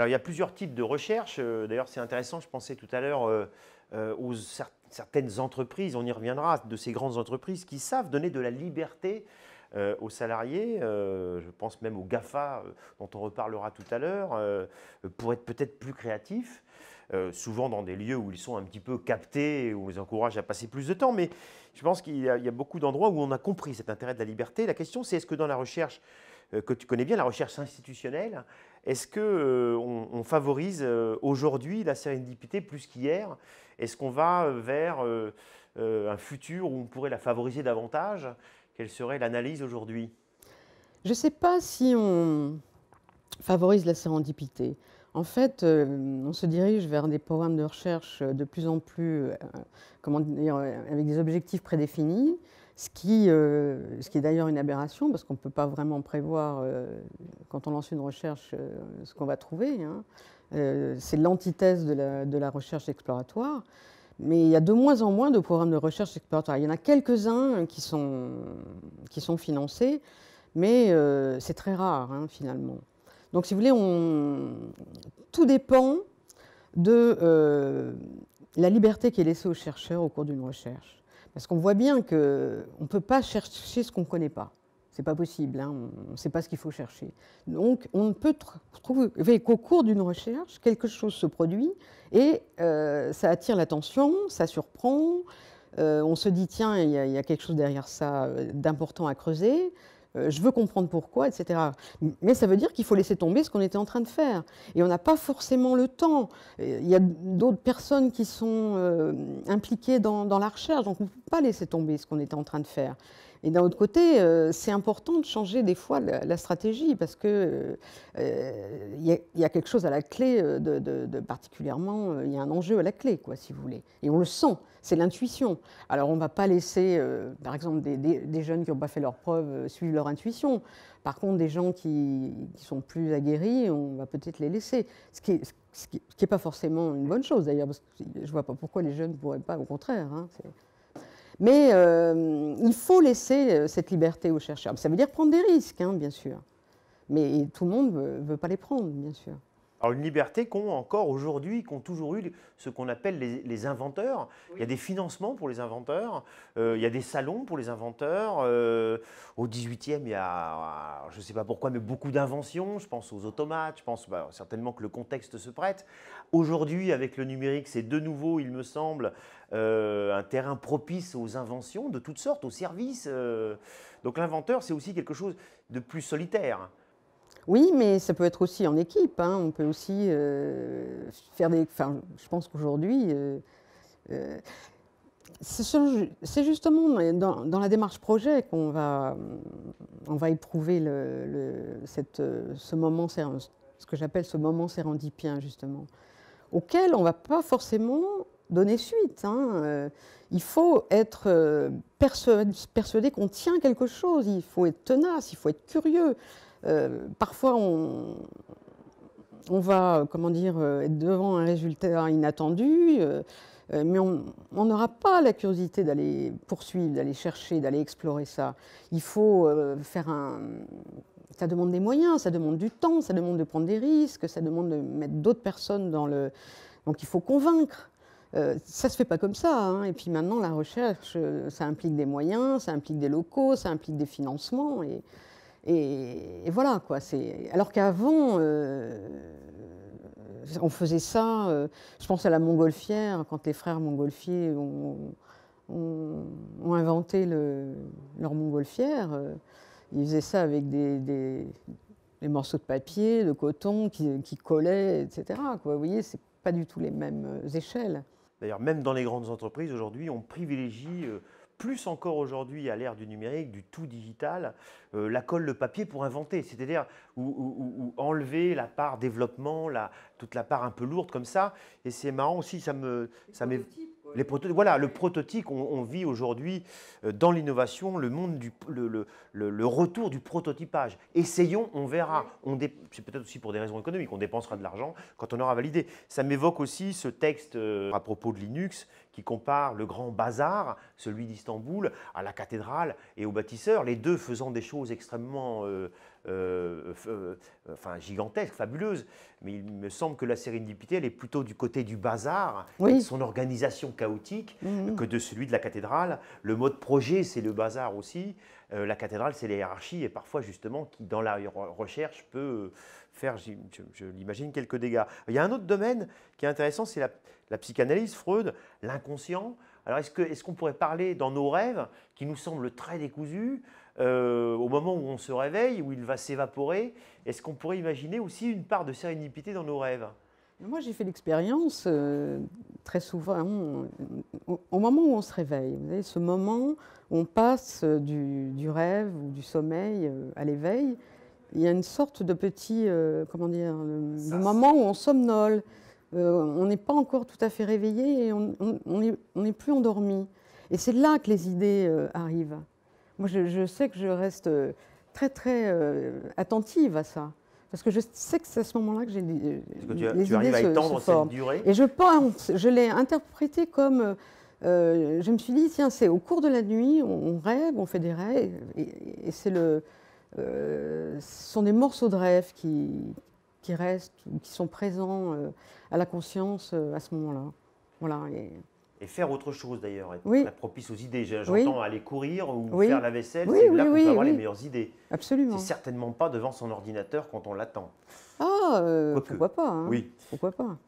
Alors, il y a plusieurs types de recherches, euh, D'ailleurs, c'est intéressant, je pensais tout à l'heure euh, euh, aux certaines entreprises, on y reviendra, de ces grandes entreprises qui savent donner de la liberté aux salariés, je pense même aux GAFA dont on reparlera tout à l'heure, pour être peut-être plus créatifs, souvent dans des lieux où ils sont un petit peu captés, où on les encourage à passer plus de temps. Mais je pense qu'il y, a beaucoup d'endroits où on a compris cet intérêt de la liberté. La question, c'est est-ce que dans la recherche que tu connais bien, la recherche institutionnelle, est-ce qu'on euh, on favorise euh, aujourd'hui la sérendipité plus qu'hier Est-ce qu'on va euh, vers un futur où on pourrait la favoriser davantage Quelle serait l'analyse aujourd'hui Je ne sais pas si on favorise la sérendipité. En fait, on se dirige vers des programmes de recherche de plus en plus, avec des objectifs prédéfinis. Euh, ce qui, est d'ailleurs une aberration, parce qu'on ne peut pas vraiment prévoir, euh, quand on lance une recherche, euh, ce qu'on va trouver. Hein. c'est l'antithèse de la, recherche exploratoire. Mais il y a de moins en moins de programmes de recherche exploratoire. Il y en a quelques-uns qui sont, financés, mais c'est très rare, hein, finalement. Donc, si vous voulez, tout dépend de la liberté qui est laissée aux chercheurs au cours d'une recherche. Parce qu'on voit bien qu'on ne peut pas chercher ce qu'on ne connaît pas. Ce n'est pas possible, hein. on ne sait pas ce qu'il faut chercher. Donc, on ne peut trouver qu'au cours d'une recherche, quelque chose se produit et euh, ça attire l'attention, ça surprend, euh, on se dit, tiens, il y, a quelque chose derrière ça euh, d'important à creuser. Euh, je veux comprendre pourquoi, etc. Mais ça veut dire qu'il faut laisser tomber ce qu'on était en train de faire. Et on n'a pas forcément le temps. Euh, il y a d'autres personnes qui sont euh, impliquées dans, dans, la recherche, donc on ne peut pas laisser tomber ce qu'on était en train de faire. Et d'un autre côté, euh, c'est important de changer des fois la, stratégie parce que euh, euh, il y, a quelque chose à la clé de, particulièrement, il y a un enjeu à la clé, quoi, si vous voulez. Et on le sent, c'est l'intuition. Alors on ne va pas laisser, par exemple, des, jeunes qui n'ont pas fait leurs preuves suivre leur intuition. Par contre, des gens qui, sont plus aguerris, on va peut-être les laisser. Ce qui n'est pas forcément une bonne chose d'ailleurs, parce que je ne vois pas pourquoi les jeunes ne pourraient pas, au contraire. Hein, mais euh, il faut laisser euh, cette liberté aux chercheurs. Ça veut dire prendre des risques, hein, bien sûr. Mais tout le monde ne veut pas les prendre, bien sûr. Alors une liberté qu'ont encore aujourd'hui, qu'ont toujours eu ce qu'on appelle les, inventeurs. Il y a des financements pour les inventeurs, euh, il y a des salons pour les inventeurs. Euh, au 18e, il y a, je ne sais pas pourquoi, mais beaucoup d'inventions. Je pense aux automates, je pense bah, certainement que le contexte se prête. Aujourd'hui, avec le numérique, c'est de nouveau, il me semble, euh, un terrain propice aux inventions de toutes sortes, aux services. donc l'inventeur, c'est aussi quelque chose de plus solitaire. Oui, mais ça peut être aussi en équipe. Hein. On peut aussi euh, faire des. Enfin, je pense qu'aujourd'hui, euh, euh, c'est justement dans, la démarche projet qu'on va, on va éprouver ce moment, ce que j'appelle ce moment sérendipien, justement, auquel on ne va pas forcément donner suite. Hein. il faut être persuadé qu'on tient quelque chose, il faut être tenace, il faut être curieux. Euh, parfois on, on, va, comment dire, euh, être devant un résultat inattendu, euh, mais on n'aura pas la curiosité d'aller poursuivre, d'aller chercher, d'aller explorer ça. Il faut faire un... Ça demande des moyens, ça demande du temps, ça demande de prendre des risques, ça demande de mettre d'autres personnes dans le... Donc il faut convaincre. ça ne se fait pas comme ça. Hein. Et puis maintenant, la recherche, ça implique des moyens, ça implique des locaux, ça implique des financements. Et et, voilà, quoi. Alors qu'avant, euh, on faisait ça, euh, je pense à la montgolfière, quand les frères montgolfiers ont, inventé leur montgolfière, euh, ils faisaient ça avec des, morceaux de papier, de coton qui, collaient, etc. Vous voyez, c'est pas du tout les mêmes échelles. D'ailleurs, même dans les grandes entreprises, aujourd'hui, on privilégie plus encore aujourd'hui à l'ère du numérique, du tout digital, euh, la colle le papier pour inventer, c'est-à-dire ou, enlever la part développement, la, toute la part un peu lourde comme ça. Et c'est marrant aussi, ça me, ça prototypes, les voilà, le prototype, on, vit aujourd'hui euh, dans l'innovation, le monde du, le, retour du prototypage. Essayons, on verra. On c'est peut-être aussi pour des raisons économiques, on dépensera de l'argent quand on aura validé. Ça m'évoque aussi ce texte euh, à propos de Linux qui compare le grand bazar, celui d'Istanbul, à la cathédrale et aux bâtisseurs, les deux faisant des choses extrêmement euh, euh, euh, enfin, gigantesques, fabuleuses. Mais il me semble que la sérénité, elle est plutôt du côté du bazar, son organisation chaotique, mhm. que de celui de la cathédrale. Le mode projet, c'est le bazar aussi. la cathédrale, c'est les hiérarchie, et parfois, justement, qui, dans la recherche, peut faire, je l'imagine, quelques dégâts. Il y a un autre domaine qui est intéressant, c'est la, psychanalyse, Freud, l'inconscient. Alors est-ce qu'on est qu'on pourrait parler dans nos rêves, qui nous semblent très décousus, euh, au moment où on se réveille, où il va s'évaporer, est-ce qu'on pourrait imaginer aussi une part de sérénité dans nos rêves moi, j'ai fait l'expérience euh, très souvent au, moment où on se réveille. Vous ce moment où on passe du, rêve ou du sommeil euh, à l'éveil, il y a une sorte de petit, comment dire, moment où on somnole. Euh, on n'est pas encore tout à fait réveillé et on n'est plus endormi. Et c'est là que les idées euh, arrivent. Moi, je, sais que je reste euh, très, très attentive à ça. Parce que je sais que c'est à ce moment-là que j'ai les tu idées à étendre cette durée Et je pense, je l'ai interprété comme, je me suis dit, tiens, c'est au cours de la nuit, on, rêve, on fait des rêves, et, c'est le, ce sont des morceaux de rêve qui, qui restent qui sont présents euh, à la conscience euh, à ce moment-là. Voilà. Et... faire autre chose d'ailleurs, être propice aux idées. J'entends aller courir ou faire la vaisselle, c'est là qu'on peut avoir les meilleures idées. Absolument. C'est certainement pas devant son ordinateur quand on l'attend. Ah, euh, pourquoi pas hein. Oui. Pourquoi pas